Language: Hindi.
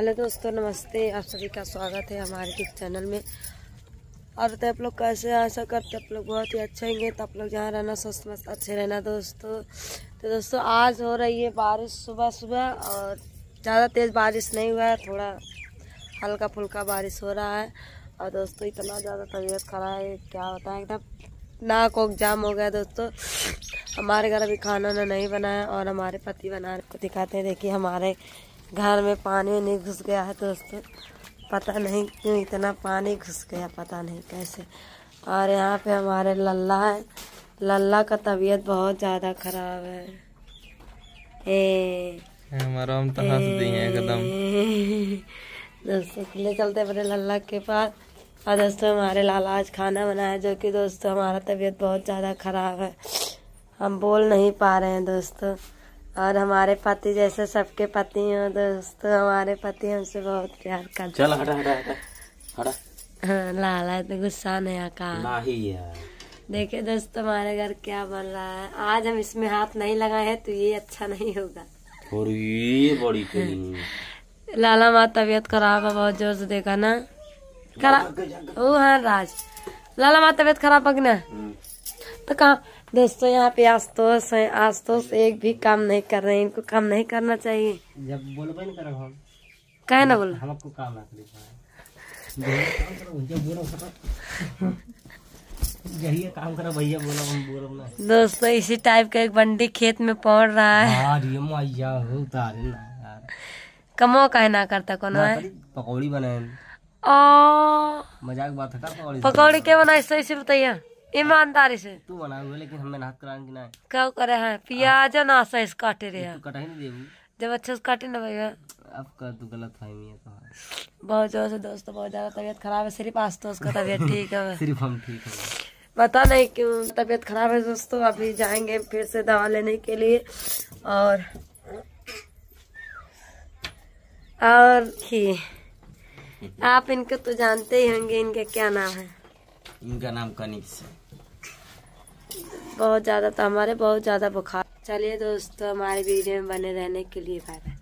हेलो दोस्तों नमस्ते आप सभी का स्वागत है हमारे इस चैनल में और तो आप लोग कैसे आशा करते आप लोग बहुत ही अच्छे होंगे तो आप लोग जहाँ रहना स्वस्थ मस्त अच्छे रहना दोस्तों तो दोस्तों आज हो रही है बारिश सुबह सुबह और ज़्यादा तेज़ बारिश नहीं हुआ है थोड़ा हल्का फुल्का बारिश हो रहा है और दोस्तों इतना ज़्यादा तबीयत खराब है क्या होता है एकदम नाक कोक जाम हो गया दोस्तों हमारे घर अभी खाना ना नहीं बनाया और हमारे पति बना दिखाते हैं देखिए हमारे घर में पानी नहीं घुस गया है दोस्तों पता नहीं क्यों इतना पानी घुस गया पता नहीं कैसे और यहाँ पे हमारे लल्ला है लल्ला का तबीयत बहुत ज़्यादा खराब है ए, हमारा हम तो हंस दिए एकदम दोस्तों ले चलते अपने लल्ला के पास और दोस्तों हमारे लाला आज खाना बनाया जो कि दोस्तों हमारा तबीयत बहुत ज़्यादा ख़राब है हम बोल नहीं पा रहे हैं दोस्तों और हमारे पति जैसे सबके पति हो दोस्तों हमारे पति हमसे बहुत प्यार करते चल हटा हटा हटा हटा हाँ, लाला तो गुस्सा नहीं आका नहीं यार देखिए दोस्तों हमारे घर क्या बन रहा है आज हम इसमें हाथ नहीं लगाए हैं तो ये अच्छा नहीं होगा और ये बड़ी हाँ। लाला माँ तबीयत खराब है बहुत जोर से देखा ना खराब हाँ राज लाला माँ तबीयत खराब ना हम्म। तो कहा दोस्तों यहाँ पे आस्तोष है आस्तोष एक भी काम नहीं कर रहे हैं इनको काम नहीं करना चाहिए जब बोलबे ना करब हम काहे ना बोल हमको काम ना यही काम करा भैया बोला हम बोला ना दोस्तों इसी टाइप का एक बंडी खेत में पड़ रहा है हाँ यार यार ये कमो कहे ना करता कोनो है पकौड़ी बनाए मजाक बात है पकौड़ी के बनाए सही से बताइए ईमानदारी से तू बना हुआ लेकिन हमें नहात कराने की ना क्या करे हैं प्याज ना इस काटे रहे हैं कटा ही नहीं देबू जब अच्छे से काटे ना भैया आपका तो गलत फहमी है तो हाँ। बहुत जोर से दोस्तों बहुत ज्यादा तबीयत खराब है सिर्फ आज तो उसका तबीयत ठीक है सिर्फ हम ठीक है पता नहीं क्यों तबीयत खराब है दोस्तों अभी जाएंगे फिर से दवा लेने के लिए और और ही आप इनको तो जानते ही होंगे इनके क्या नाम है इनका नाम कनिक्स है बहुत ज़्यादा तो हमारे बहुत ज़्यादा बुखार चलिए दोस्तों हमारे वीडियो में बने रहने के लिए बाय बाय